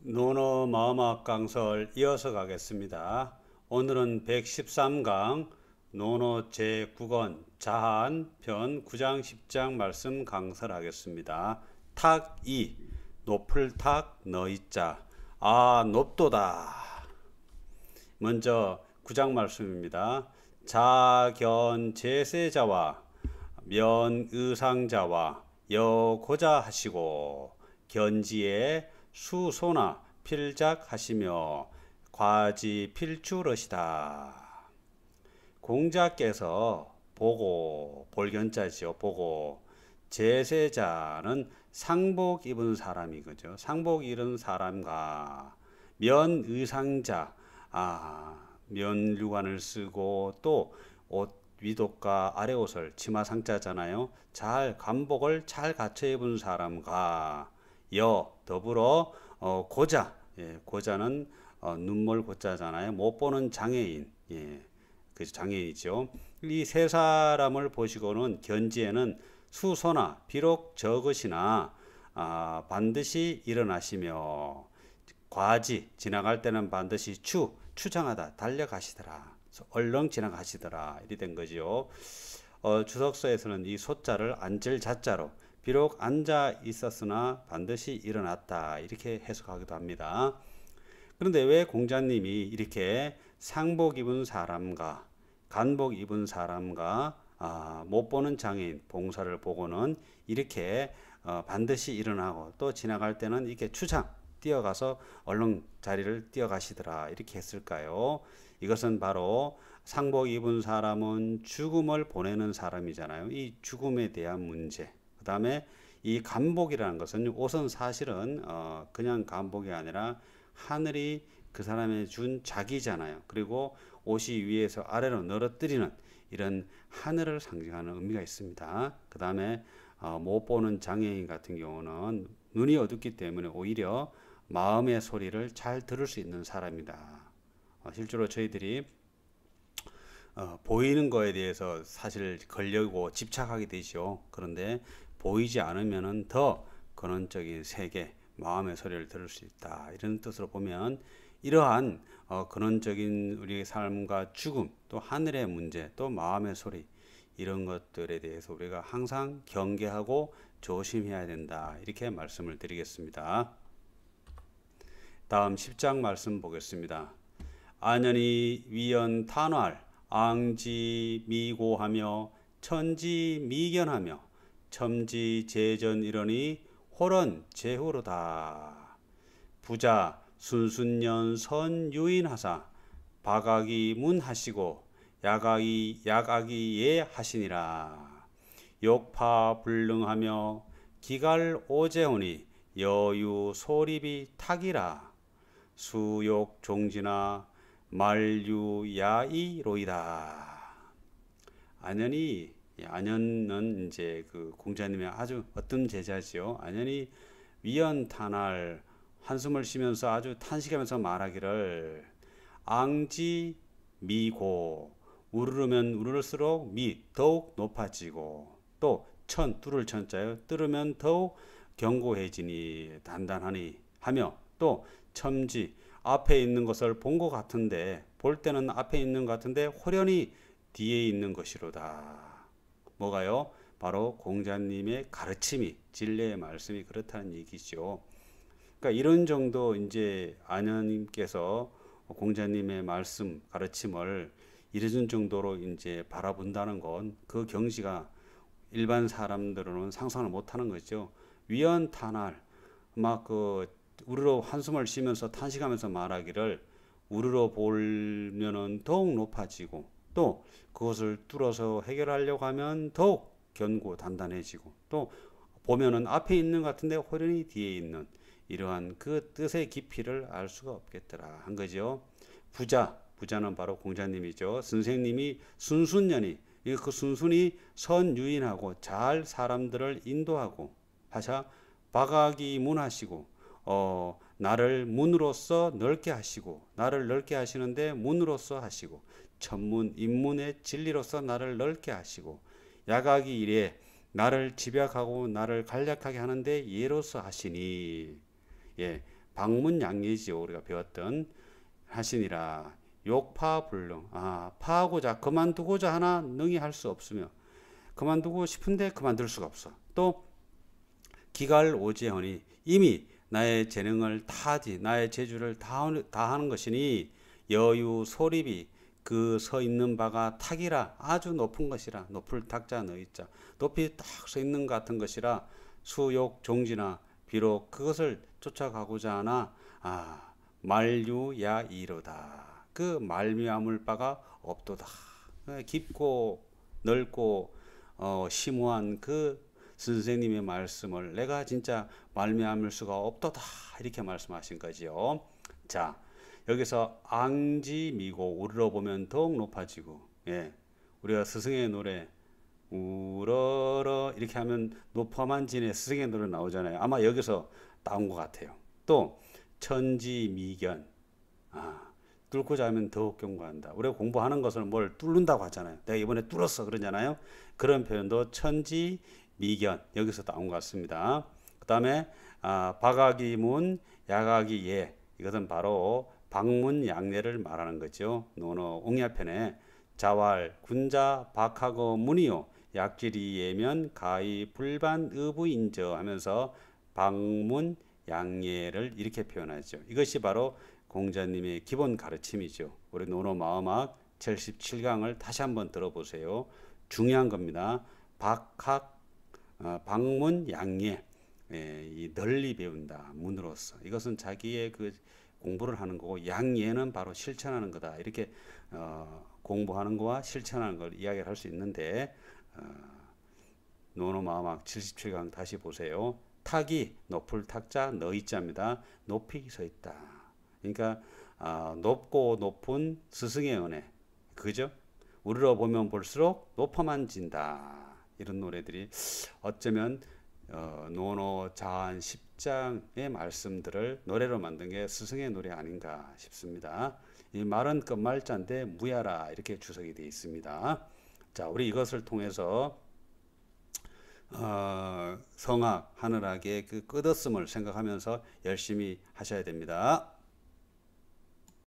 노노 마음학 강설 이어서 가겠습니다. 오늘은 113강 논어 제9권 자한 편 9장 10장 말씀 강설하겠습니다. 탁 2. 높을 탁 너이자 아 높도다. 먼저 9장 말씀입니다. 자견 제세자와 면 의상자와 여고자 하시고 견지에 수소나 필작하시며 과지 필출러시다. 공자께서 보고 볼견자지요. 보고 제세자는 상복 입은 사람이 그죠. 상복 입은 사람과 면 의상자 아 면류관을 쓰고 또옷 위독과 아래 옷을 치마 상자잖아요. 잘 감복을 잘 갖춰 입은 사람과 여 더불어 어, 고자 예, 고자는 어, 눈물 고자잖아요. 못 보는 장애인 예, 그 장애인이죠. 이 세 사람을 보시고는 견지에는 수소나 비록 적으시나 아, 반드시 일어나시며 과지 지나갈 때는 반드시 추 추장하다 달려가시더라 얼렁 지나가시더라 이리 된거지 어, 주석서에서는 이 소자를 앉을 자자로 비록 앉아 있었으나 반드시 일어났다 이렇게 해석하기도 합니다. 그런데 왜 공자님이 이렇게 상복 입은 사람과 간복 입은 사람과 아, 못 보는 장애인 봉사를 보고는 이렇게 어, 반드시 일어나고 또 지나갈 때는 이렇게 추장 뛰어가서 얼른 자리를 뛰어가시더라 이렇게 했을까요? 이것은 바로 상복 입은 사람은 죽음을 보내는 사람이잖아요. 이 죽음에 대한 문제 다음에 이 간복이라는 것은 옷은 사실은 어 그냥 간복이 아니라 하늘이 그 사람이 준 자기잖아요. 그리고 옷이 위에서 아래로 늘어뜨리는 이런 하늘을 상징하는 의미가 있습니다. 그 다음에 어, 못 보는 장애인 같은 경우는 눈이 어둡기 때문에 오히려 마음의 소리를 잘 들을 수 있는 사람이다. 어, 실제로 저희들이 어, 보이는 거에 대해서 사실 걸려고 집착하게 되죠. 그런데 보이지 않으면더 근원적인 세계, 마음의 소리를 들을 수 있다. 이런 뜻으로 보면 이러한 어, 근원적인 우리의 삶과 죽음, 또 하늘의 문제, 또 마음의 소리 이런 것들에 대해서 우리가 항상 경계하고 조심해야 된다. 이렇게 말씀을 드리겠습니다. 다음 10장 말씀 보겠습니다. 안연이 위연 탄활 앙지 미고하며 천지 미견하며 첨지 재전 이러니 홀은 재호로다. 부자 순순년 선 유인하사 박악이 문하시고 약악이 약악이 예하시니라. 욕파 불능하며 기갈 오재훈이 여유 소립이 탁이라. 수욕 종지나 말유 야이로이다. 안연히 예, 안현은 이제 그 공자님의 아주 어떤 제자지요. 안현이 위연 탄할 한숨을 쉬면서 아주 탄식하면서 말하기를 앙지 미고 우르르면 우르를수록 미 더욱 높아지고 또천 뚫을 천자요 뚫으면 더욱 견고해지니 단단하니 하며 또 첨지 앞에 있는 것을 본 것 같은데 볼 때는 앞에 있는 것 같은데 호련히 뒤에 있는 것이로다 뭐가요? 바로 공자님의 가르침이 진리의 말씀이 그렇다는 얘기죠. 그러니까 이런 정도 이제 아녀님께서 공자님의 말씀 가르침을 이르준 정도로 이제 바라본다는 건 그 경지가 일반 사람들은 상상을 못하는 거죠. 위헌 탄할 막 그 우르르 한숨을 쉬면서 탄식하면서 말하기를 우르르 보면은 더욱 높아지고 또 그것을 뚫어서 해결하려고 하면 더욱 견고 단단해지고 또 보면은 앞에 있는 것 같은데 호련히 뒤에 있는 이러한 그 뜻의 깊이를 알 수가 없겠더라 한 거죠. 부자 부자는 바로 공자님이죠. 선생님이 순순연히 그 순순히 선유인하고 잘 사람들을 인도하고 하사 박학이 문하시고 어 나를 문으로서 넓게 하시고 나를 넓게 하시는데 문으로서 하시고 천문 인문의 진리로서 나를 넓게 하시고 야각이 이래 나를 집약하고 나를 간략하게 하는데 예로서 하시니 예 방문 양리지요 우리가 배웠던 하시니라 욕파불능 아 파하고자 그만두고자 하나 능히 할 수 없으며 그만두고 싶은데 그만둘 수가 없어 또 기갈 오재허니 이미 나의 재능을 다하지 나의 재주를 다하는 것이니 여유 소립이 그서 있는 바가 탁이라 아주 높은 것이라 높을 탁자 너희자 높이 딱 서 있는 것 같은 것이라 수욕 종지나 비록 그것을 쫓아가고자 하나 아 말류야 이로다 그 말미암을 바가 없도다 어, 깊고 넓고 어, 심오한 그 선생님의 말씀을 내가 진짜 말미암을 수가 없도다 이렇게 말씀하신 거지요. 자, 여기서 앙지미고 우르러 보면 더욱 높아지고 예. 우리가 스승의 노래 우러러 이렇게 하면 높아만 지네 스승의 노래 나오잖아요. 아마 여기서 나온 것 같아요. 또 천지미견 아, 뚫고 자면 더욱 경고한다. 우리가 공부하는 것을 뭘 뚫는다고 하잖아요. 내가 이번에 뚫었어 그러잖아요. 그런 표현도 천지미견 여기서 나온 것 같습니다. 그 다음에 아, 박악이문 야각이예 이것은 바로 방문 양례를 말하는 거죠. 노노 옹야편에 자왈 군자 박하고 문이요 약질이 예면 가히 불반 의부인저 하면서 방문 양례를 이렇게 표현하죠. 이것이 바로 공자님의 기본 가르침이죠. 우리 노노 마음학 77강을 다시 한번 들어보세요. 중요한 겁니다. 박학 어, 방문 양례 예, 이 널리 배운다 문으로서 이것은 자기의 그 공부를 하는 거고 양예는 바로 실천하는 거다. 이렇게 어, 공부하는 거와 실천하는 걸 이야기를 할 수 있는데 어, 노노마막 마 77강 다시 보세요. 탁이 높을 탁자 너이자입니다. 높이 서 있다. 그러니까 아, 높고 높은 스승의 은혜. 그죠? 우리로 보면 볼수록 높아만 진다. 이런 노래들이 어쩌면 어, 노노 자한 10장의 말씀들을 노래로 만든 게 스승의 노래 아닌가 싶습니다. 이 말은 끝말자인데 무야라 이렇게 주석이 되어 있습니다. 자, 우리 이것을 통해서 어, 성악 하늘하게 그 끝었음을 생각하면서 열심히 하셔야 됩니다.